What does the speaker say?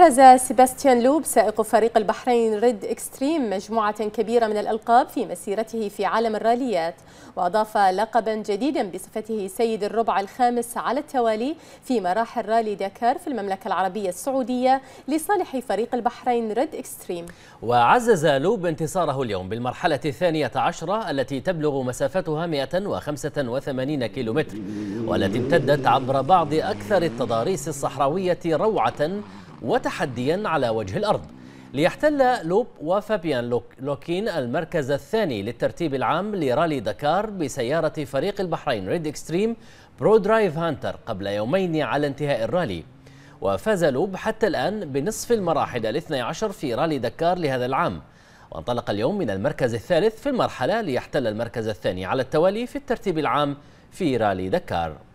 أحرز سيباستيان لوب سائق فريق البحرين ريد إكستريم مجموعة كبيرة من الألقاب في مسيرته في عالم الراليات وأضاف لقبا جديدا بصفته سيد الربع الخامس على التوالي في مراحل رالي داكار في المملكة العربية السعودية لصالح فريق البحرين ريد إكستريم وعزز لوب انتصاره اليوم بالمرحلة الثانية عشرة التي تبلغ مسافتها 185 كيلومتر والتي امتدت عبر بعض أكثر التضاريس الصحراوية روعة وتحديا على وجه الأرض ليحتل لوب وفابيان لوكين المركز الثاني للترتيب العام لرالي دكار بسيارة فريق البحرين ريد اكستريم برو درايف هانتر قبل يومين على انتهاء الرالي وفاز لوب حتى الآن بنصف المراحل الاثنى عشر في رالي دكار لهذا العام وانطلق اليوم من المركز الثالث في المرحلة ليحتل المركز الثاني على التوالي في الترتيب العام في رالي دكار